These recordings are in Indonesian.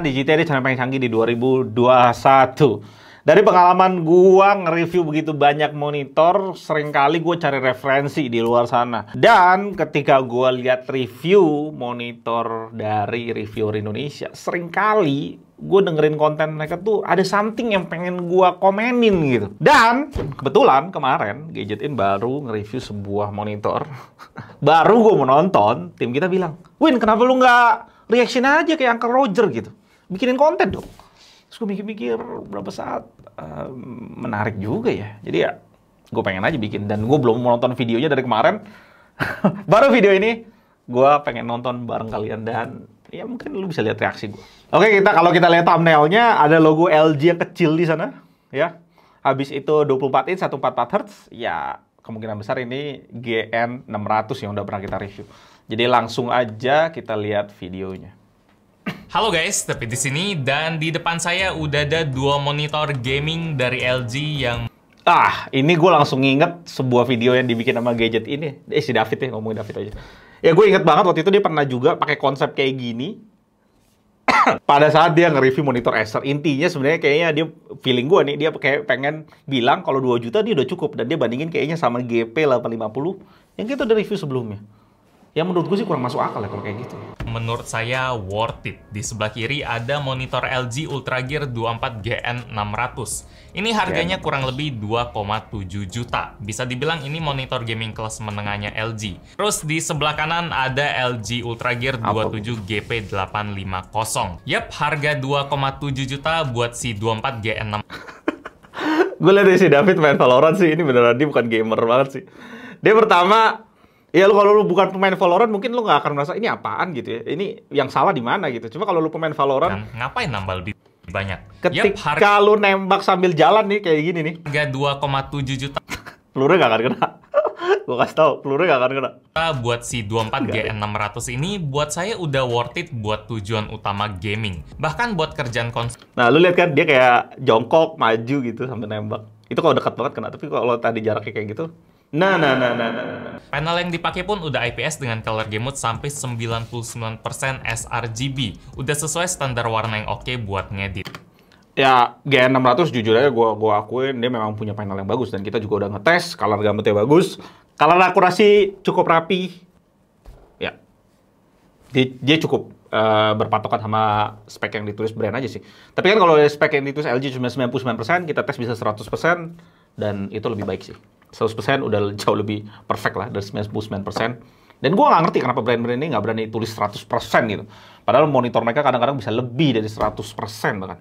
Di karena channel paling canggih di 2021. Dari pengalaman gua nge-review begitu banyak monitor, seringkali gue cari referensi di luar sana. Dan ketika gua lihat review monitor dari reviewer Indonesia, seringkali gue dengerin konten mereka tuh ada something yang pengen gua komenin gitu. Dan kebetulan kemarin Gadgetin baru nge-review sebuah monitor. baru gue menonton, tim kita bilang, Win kenapa lu nggak reaction aja kayak Uncle Roger gitu bikinin konten dong. Terus gue mikir-mikir berapa saat uh, menarik juga ya. Jadi ya gue pengen aja bikin dan gue belum nonton videonya dari kemarin. Baru video ini gue pengen nonton bareng kalian dan ya mungkin lu bisa lihat reaksi gue. Oke kita kalau kita lihat thumbnailnya ada logo LG yang kecil di sana ya. Habis itu 24 inch 144 Hz ya kemungkinan besar ini GN600 yang udah pernah kita review. Jadi langsung aja kita lihat videonya. Halo guys, tapi di sini dan di depan saya udah ada dua monitor gaming dari LG yang Ah, ini gue langsung inget sebuah video yang dibikin sama gadget ini. Eh si David ya, ngomongin David aja. Ya gue inget banget waktu itu dia pernah juga pakai konsep kayak gini. Pada saat dia nge-review monitor Acer, intinya sebenarnya kayaknya dia feeling gue nih, dia kayak pengen bilang kalau 2 juta dia udah cukup dan dia bandingin kayaknya sama GP 850 yang kita udah review sebelumnya. Yang menurut gue sih kurang masuk akal ya kalau kayak gitu menurut saya worth it. Di sebelah kiri ada monitor LG UltraGear 24GN600. Ini harganya kurang lebih 2,7 juta. Bisa dibilang ini monitor gaming kelas menengahnya LG. Terus di sebelah kanan ada LG UltraGear 27GP850. Yap, harga 2,7 juta buat si 24 gn 600 Gue liat si David main Valorant sih, ini beneran dia bukan gamer banget sih. Dia pertama Ya lo kalau lu bukan pemain Valorant mungkin lo nggak akan merasa ini apaan gitu ya. Ini yang salah di mana gitu. Cuma kalau lu pemain Valorant ngapain nambah lebih banyak? Ketika yep, lu nembak sambil jalan nih kayak gini nih. Harga 2,7 juta. peluru nggak akan kena. Gue kasih tau, peluru nggak akan kena. Buat si 24 GN600 ini, buat saya udah worth it buat tujuan utama gaming. Bahkan buat kerjaan konsol. Nah, lu lihat kan dia kayak jongkok, maju gitu sambil nembak. Itu kalau dekat banget kena, tapi kalau tadi jaraknya kayak gitu, Nah, nah, nah, nah, nah, nah. Panel yang dipakai pun udah IPS dengan color gamut sampai 99% sRGB. Udah sesuai standar warna yang oke okay buat ngedit. Ya, G600 jujur aja gua gua akuin dia memang punya panel yang bagus dan kita juga udah ngetes color gamutnya bagus. Color akurasi cukup rapi. Ya. Dia, dia cukup uh, berpatokan sama spek yang ditulis brand aja sih. Tapi kan kalau spek yang ditulis LG cuma 99%, kita tes bisa 100% dan itu lebih baik sih. 100% udah jauh lebih perfect lah dari 99%. Dan gue nggak ngerti kenapa brand-brand ini nggak berani tulis 100% gitu. Padahal monitor mereka kadang-kadang bisa lebih dari 100% bahkan.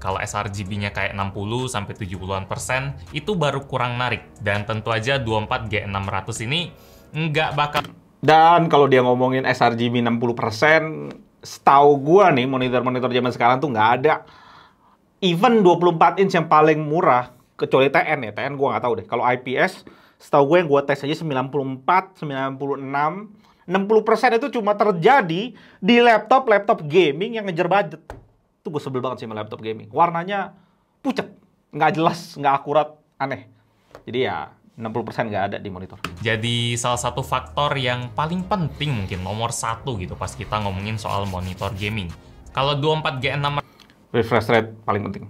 Kalau sRGB-nya kayak 60 sampai 70-an persen, itu baru kurang narik Dan tentu aja 24G600 ini nggak bakal... Dan kalau dia ngomongin sRGB 60 persen, setahu gua nih monitor-monitor zaman sekarang tuh nggak ada. Even 24 inch yang paling murah, kecuali TN ya, TN gue nggak tahu deh. Kalau IPS, setahu gue yang gue tes aja 94, 96, 60% itu cuma terjadi di laptop-laptop gaming yang ngejar budget. Itu gue sebel banget sih sama laptop gaming. Warnanya pucat, nggak jelas, nggak akurat, aneh. Jadi ya 60% nggak ada di monitor. Jadi salah satu faktor yang paling penting mungkin nomor satu gitu pas kita ngomongin soal monitor gaming. Kalau 24G6 refresh rate paling penting.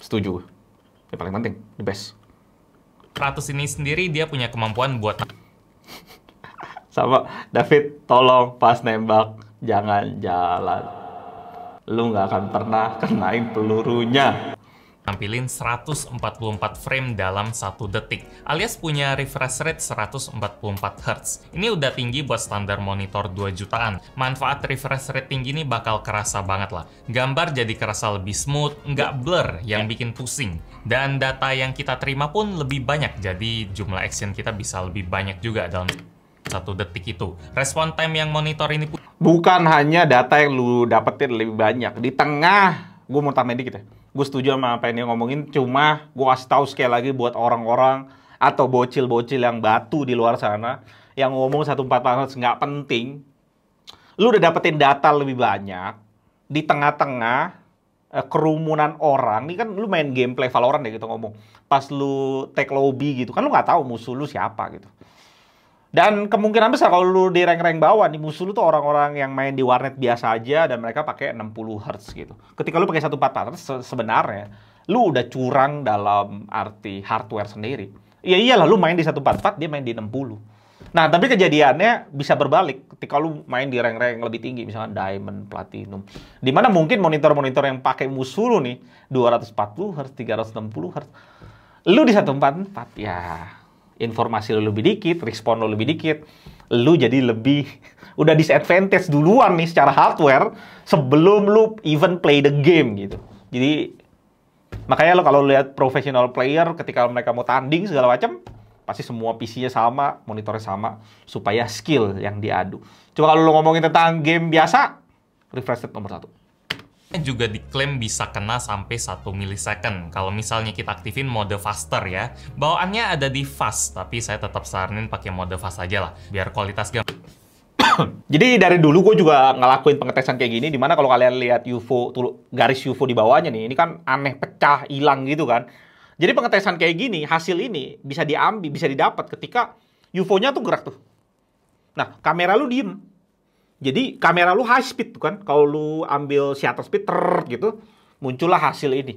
Setuju. Yang paling penting, the best. 100 ini sendiri dia punya kemampuan buat sama David tolong pas nembak jangan jalan lu nggak akan pernah kenain pelurunya nampilin 144 frame dalam satu detik, alias punya refresh rate 144 Hz. Ini udah tinggi buat standar monitor 2 jutaan. Manfaat refresh rate tinggi ini bakal kerasa banget lah. Gambar jadi kerasa lebih smooth, nggak blur yang ya. bikin pusing. Dan data yang kita terima pun lebih banyak, jadi jumlah action kita bisa lebih banyak juga dalam satu detik itu. Respon time yang monitor ini pun... Bukan hanya data yang lu dapetin lebih banyak. Di tengah, gue mau tambahin dikit ya gue setuju sama apa yang dia ngomongin cuma gue kasih tahu sekali lagi buat orang-orang atau bocil-bocil yang batu di luar sana yang ngomong satu empat tahun nggak penting lu udah dapetin data lebih banyak di tengah-tengah eh, kerumunan orang ini kan lu main gameplay Valorant ya gitu ngomong pas lu take lobby gitu kan lu nggak tahu musuh lu siapa gitu dan kemungkinan besar kalau lu di rank-rank bawah nih musuh lu tuh orang-orang yang main di warnet biasa aja dan mereka pakai 60 Hz gitu. Ketika lu pakai 144 Hz sebenarnya lu udah curang dalam arti hardware sendiri. Ya iyalah lu main di 144 dia main di 60. Nah, tapi kejadiannya bisa berbalik ketika lu main di rank-rank lebih tinggi misalnya diamond, platinum. di mana mungkin monitor-monitor yang pakai musuh lu nih 240 Hz, 360 Hz. Lu di 144 ya informasi lo lebih dikit, respon lo lebih dikit, lo jadi lebih udah disadvantage duluan nih secara hardware sebelum lo even play the game gitu. Jadi makanya lo kalau lihat professional player ketika mereka mau tanding segala macam pasti semua PC-nya sama, monitornya sama supaya skill yang diadu. Coba kalau lo ngomongin tentang game biasa, refresh rate nomor satu juga diklaim bisa kena sampai 1 milisecond kalau misalnya kita aktifin mode faster ya bawaannya ada di fast tapi saya tetap saranin pakai mode fast aja lah biar kualitas gambar jadi dari dulu gue juga ngelakuin pengetesan kayak gini dimana kalau kalian lihat UFO garis UFO di bawahnya nih ini kan aneh pecah hilang gitu kan jadi pengetesan kayak gini hasil ini bisa diambil bisa didapat ketika UFO-nya tuh gerak tuh nah kamera lu diem jadi kamera lu high speed kan, kalau lu ambil shutter speed ter gitu, muncullah hasil ini.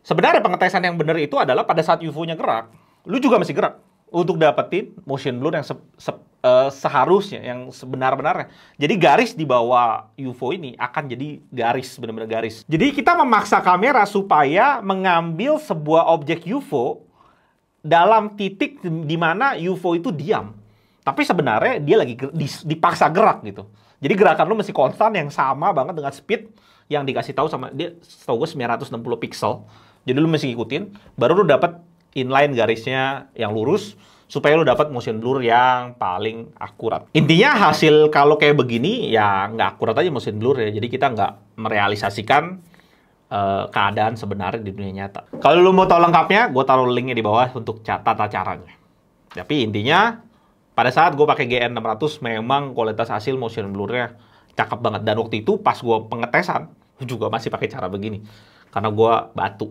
Sebenarnya pengetesan yang benar itu adalah pada saat UFO-nya gerak, lu juga masih gerak untuk dapetin motion blur yang se se uh, seharusnya, yang sebenar-benarnya. Jadi garis di bawah UFO ini akan jadi garis, benar-benar garis. Jadi kita memaksa kamera supaya mengambil sebuah objek UFO dalam titik di mana UFO itu diam. Tapi sebenarnya dia lagi dipaksa gerak gitu. Jadi gerakan lu mesti konstan yang sama banget dengan speed yang dikasih tahu sama dia setahu gue 960 pixel. Jadi lu mesti ngikutin, baru lu dapat inline garisnya yang lurus supaya lu dapat motion blur yang paling akurat. Intinya hasil kalau kayak begini ya nggak akurat aja motion blur ya. Jadi kita nggak merealisasikan eh, keadaan sebenarnya di dunia nyata. Kalau lu mau tahu lengkapnya, gue taruh linknya di bawah untuk catatan caranya. Tapi intinya pada saat gue pakai GN 600 memang kualitas hasil motion blur-nya cakep banget dan waktu itu pas gue pengetesan juga masih pakai cara begini karena gue batu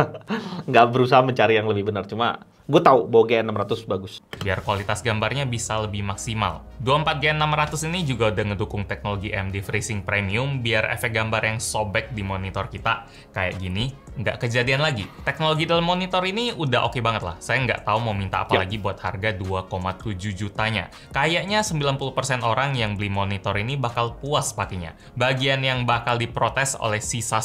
nggak berusaha mencari yang lebih benar cuma gue tahu bahwa GN600 bagus biar kualitas gambarnya bisa lebih maksimal 24 GN600 ini juga udah ngedukung teknologi AMD Freezing Premium biar efek gambar yang sobek di monitor kita kayak gini nggak kejadian lagi teknologi dalam monitor ini udah oke okay banget lah saya nggak tahu mau minta apa yep. Ya. lagi buat harga 2,7 jutanya kayaknya 90% orang yang beli monitor ini bakal puas pakainya bagian yang bakal diprotes oleh sisa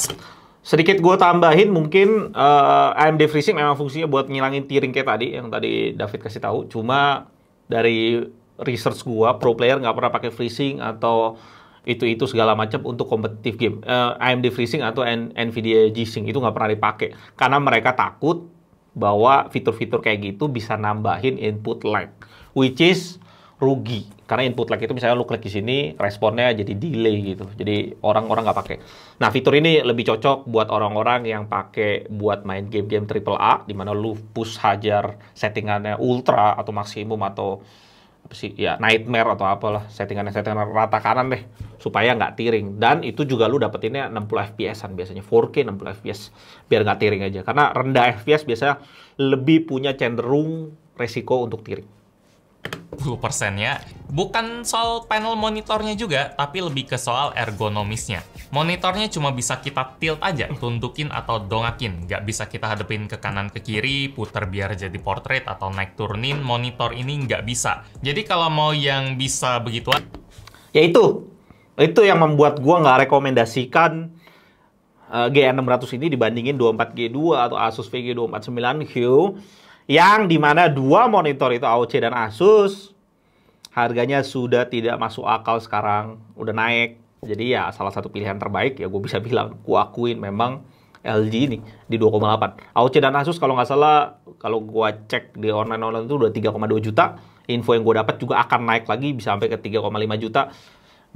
sedikit gue tambahin mungkin uh, eh, AMD FreeSync memang fungsinya buat ngilangin tearing kayak tadi yang tadi David kasih tahu. Cuma dari research gue, pro player nggak pernah pakai FreeSync atau itu-itu segala macam untuk kompetitif game. Uh, eh, AMD FreeSync atau N NVIDIA G-Sync itu nggak pernah dipakai karena mereka takut bahwa fitur-fitur kayak gitu bisa nambahin input lag, which is rugi karena input lag itu misalnya lu klik di sini, responnya jadi delay gitu. Jadi orang-orang nggak pakai. Nah, fitur ini lebih cocok buat orang-orang yang pakai buat main game-game triple A, di mana lu push hajar settingannya ultra atau maksimum atau apa sih ya nightmare atau apalah settingannya settingan rata kanan deh supaya nggak tiring dan itu juga lu dapetinnya 60 fps an biasanya 4K 60 fps biar nggak tiring aja karena rendah fps biasanya lebih punya cenderung resiko untuk tiring persennya bukan soal panel monitornya juga, tapi lebih ke soal ergonomisnya. Monitornya cuma bisa kita tilt aja, tundukin atau dongakin. Nggak bisa kita hadepin ke kanan ke kiri, puter biar jadi portrait atau naik turunin, monitor ini nggak bisa. Jadi kalau mau yang bisa begituan... Ya itu, itu yang membuat gua nggak rekomendasikan uh, eh, G600 ini dibandingin 24G2 atau Asus vg 249 hue yang dimana dua monitor itu AOC dan Asus harganya sudah tidak masuk akal sekarang udah naik jadi ya salah satu pilihan terbaik ya gue bisa bilang gue akuin memang LG ini di 2,8 AOC dan Asus kalau nggak salah kalau gue cek di online online itu udah 3,2 juta info yang gue dapat juga akan naik lagi bisa sampai ke 3,5 juta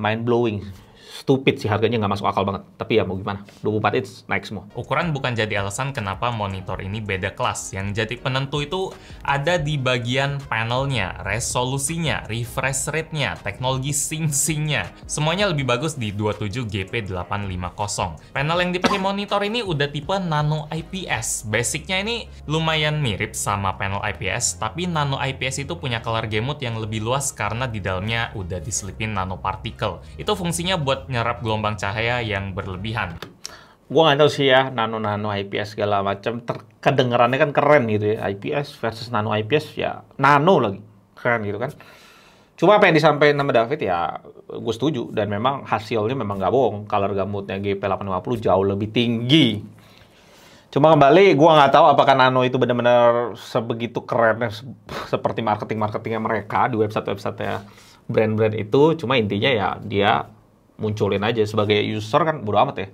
mind blowing stupid sih harganya nggak masuk akal banget. Tapi ya mau gimana, 24 inch naik semua. Ukuran bukan jadi alasan kenapa monitor ini beda kelas. Yang jadi penentu itu ada di bagian panelnya, resolusinya, refresh rate-nya, teknologi sync nya Semuanya lebih bagus di 27GP850. Panel yang dipakai monitor ini udah tipe nano IPS. Basicnya ini lumayan mirip sama panel IPS, tapi nano IPS itu punya color gamut yang lebih luas karena di dalamnya udah diselipin nanopartikel. Itu fungsinya buat buat nyerap gelombang cahaya yang berlebihan. Gua nggak tahu sih ya nano-nano IPS segala macam kedengarannya kan keren gitu ya IPS versus nano IPS ya nano lagi keren gitu kan. Cuma apa yang disampaikan sama David ya gue setuju dan memang hasilnya memang nggak bohong. Color gamutnya GP850 jauh lebih tinggi. Cuma kembali gue nggak tahu apakah Nano itu benar-benar sebegitu kerennya se seperti marketing-marketingnya mereka di website-websitenya brand-brand itu. Cuma intinya ya dia munculin aja sebagai user kan bodo amat ya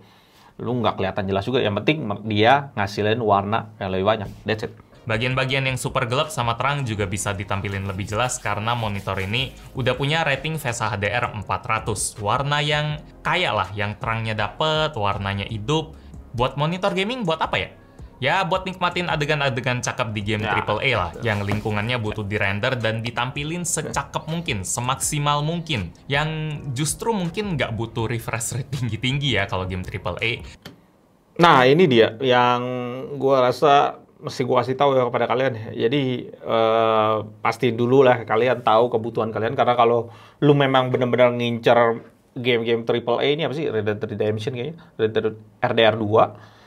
lu nggak kelihatan jelas juga yang penting dia ngasilin warna yang lebih banyak that's it Bagian-bagian yang super gelap sama terang juga bisa ditampilin lebih jelas karena monitor ini udah punya rating VESA HDR 400. Warna yang kaya lah, yang terangnya dapet, warnanya hidup. Buat monitor gaming buat apa ya? ya buat nikmatin adegan-adegan cakep di game ya. AAA lah yang lingkungannya butuh di render dan ditampilin secakep mungkin, semaksimal mungkin yang justru mungkin nggak butuh refresh rate tinggi-tinggi ya kalau game AAA Nah ini dia yang gue rasa mesti gue kasih tahu ya kepada kalian. Ya. Jadi eh, pasti dulu lah kalian tahu kebutuhan kalian karena kalau lu memang benar-benar ngincer game-game AAA ini apa sih Red Dead Redemption kayaknya, Red Dead RDR 2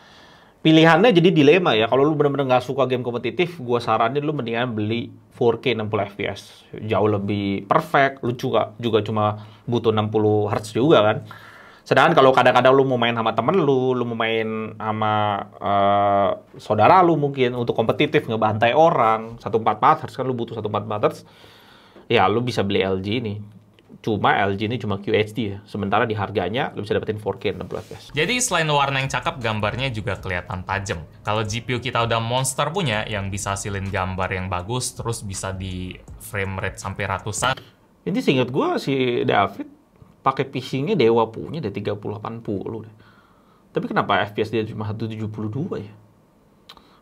pilihannya jadi dilema ya. Kalau lu bener-bener nggak suka game kompetitif, gue saranin lu mendingan beli 4K 60 fps. Jauh lebih perfect, lu juga, juga cuma butuh 60 Hz juga kan. Sedangkan kalau kadang-kadang lu mau main sama temen lu, lu mau main sama uh, saudara lu mungkin untuk kompetitif ngebantai orang, 144 Hz kan lu butuh 144 Hz, ya lu bisa beli LG ini. Cuma LG ini cuma QHD ya. Sementara di harganya lo bisa dapetin 4K 60 fps. Jadi selain warna yang cakep, gambarnya juga kelihatan tajam. Kalau GPU kita udah monster punya, yang bisa hasilin gambar yang bagus, terus bisa di frame rate sampai ratusan. Ini seingat gue si David pakai PC-nya Dewa punya dari 3080 deh. Tapi kenapa FPS dia cuma 172 ya?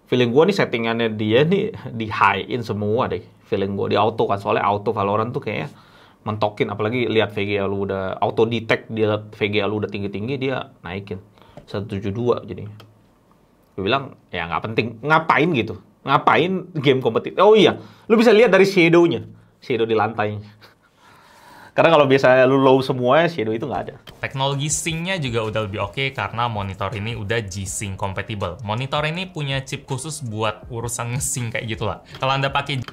feeling gue nih settingannya dia nih di high in semua deh feeling gue di auto kan soalnya auto Valorant tuh kayaknya mentokin apalagi lihat VGA lu udah auto detect dia VGA lu udah tinggi-tinggi dia naikin 172 jadinya gue bilang ya nggak penting ngapain gitu ngapain game kompetitif oh iya lu bisa lihat dari shadownya shadow di lantainya karena kalau biasanya lu low semua, shadow itu nggak ada. Teknologi singnya juga udah lebih oke okay karena monitor ini udah G-Sync compatible. Monitor ini punya chip khusus buat urusan nge-sync kayak gitulah Kalau Anda pakai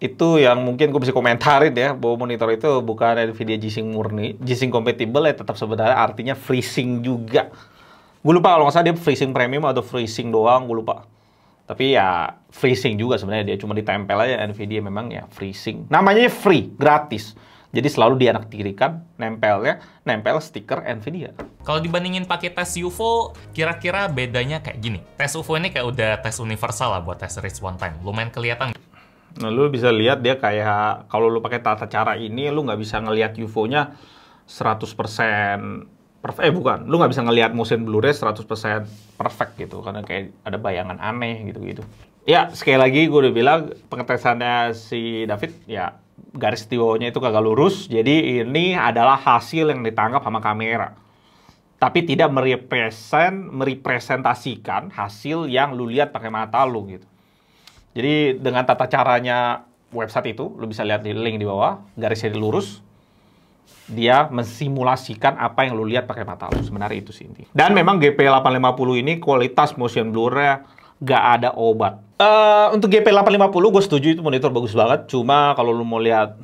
itu yang mungkin gue bisa komentarin ya bahwa monitor itu bukan Nvidia G-Sync murni G-Sync compatible ya tetap sebenarnya artinya freezing juga gue lupa kalau nggak salah dia freezing premium atau freezing doang gue lupa tapi ya freezing juga sebenarnya dia cuma ditempel aja Nvidia memang ya freezing namanya free gratis jadi selalu dianaktirikan nempelnya, nempel stiker Nvidia. Kalau dibandingin pakai tes UFO, kira-kira bedanya kayak gini. Tes UFO ini kayak udah tes universal lah buat tes race one time. Lumayan kelihatan. Nah, lu bisa lihat dia kayak kalau lu pakai tata cara ini lu nggak bisa ngelihat UFO-nya 100% perfect eh bukan, lu nggak bisa ngelihat motion blur-nya 100% perfect gitu karena kayak ada bayangan aneh gitu-gitu. Ya, sekali lagi gue udah bilang pengetesannya si David ya garis tionya itu kagak lurus. Jadi ini adalah hasil yang ditangkap sama kamera. Tapi tidak merepresent, merepresentasikan hasil yang lu lihat pakai mata lu gitu. Jadi dengan tata caranya website itu, lo bisa lihat di link di bawah, garisnya lurus, dia mensimulasikan apa yang lo lihat pakai mata lu. Sebenarnya itu sih intinya. Dan memang GP850 ini kualitas motion blur-nya gak ada obat. Uh, untuk GP850 gue setuju itu monitor bagus banget. Cuma kalau lo mau lihat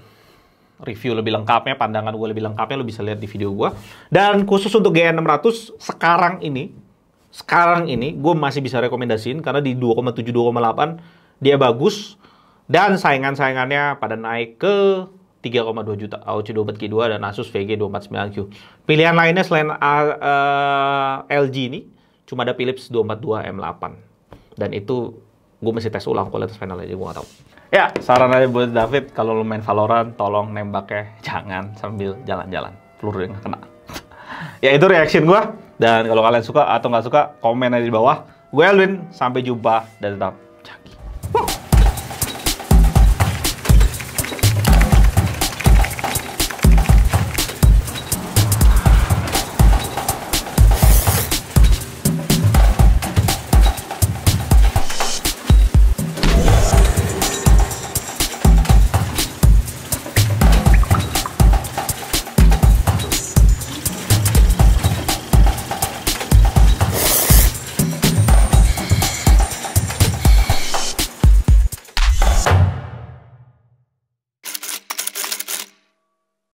review lebih lengkapnya, pandangan gue lebih lengkapnya, lo bisa lihat di video gue. Dan khusus untuk GN600, sekarang ini, sekarang ini gue masih bisa rekomendasiin karena di 2,7, 2,8 dia bagus dan saingan-saingannya pada naik ke 3,2 juta AOC 24Q2 dan Asus VG249Q. Pilihan lainnya selain uh, uh, LG ini cuma ada Philips 242 M8 dan itu gue mesti tes ulang kualitas panel jadi gue gak tau Ya, saran aja buat David kalau lo main Valorant tolong nembaknya jangan sambil jalan-jalan. Peluru yang kena. ya itu reaction gue dan kalau kalian suka atau nggak suka komen aja di bawah. Gue Elwin, sampai jumpa dan tetap